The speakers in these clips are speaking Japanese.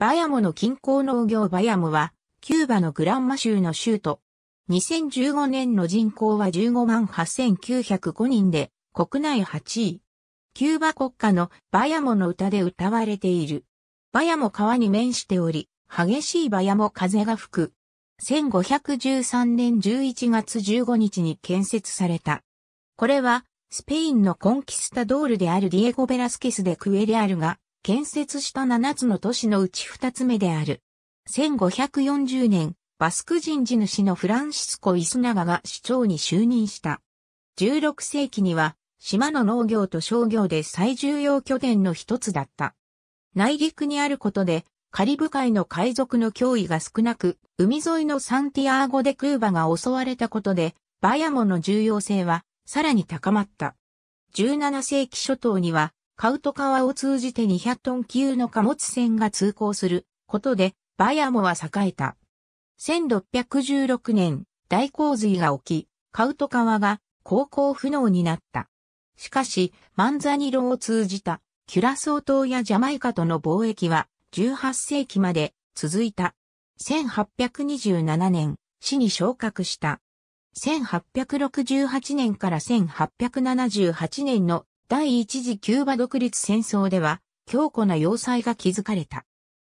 バヤモの近郊農業バヤモは、キューバのグランマ州の州都。2015年の人口は15万8905人で、国内8位。キューバ国家のバヤモの歌で歌われている。バヤモ川に面しており、激しいバヤモ風が吹く。1513年11月15日に建設された。これは、スペインのコンキスタドールであるディエゴ・ベラスケスでクエでアルが、建設した7つの都市のうち2つ目である。1540年、バスク人地主のフランシスコ・イスナガが市長に就任した。16世紀には、島の農業と商業で最重要拠点の一つだった。内陸にあることで、カリブ海の海賊の脅威が少なく、海沿いのサンティアーゴ・デ・クーバが襲われたことで、バヤモンの重要性はさらに高まった。17世紀初頭にはカウト川を通じて200トン級の貨物船が通行することで、バヤモは栄えた。1616年、大洪水が起き、カウト川が航行不能になった。しかし、マンザニロを通じた、キュラソー島やジャマイカとの貿易は、18世紀まで続いた。1827年、市に昇格した。1868年から1878年の第一次キューバ独立戦争では、強固な要塞が築かれた。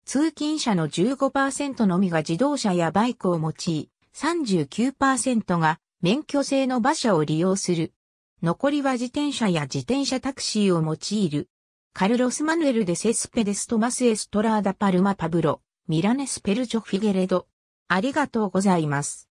通勤者の15%のみが自動車やバイクを用い、39%が免許制の馬車を利用する。残りは自転車や自転車タクシーを用いる。カルロス・マヌエル・デ・セスペデス・トマス・エストラーダ・パルマ・パブロ、ミラネス・ペルチョ・フィゲレド。ありがとうございます。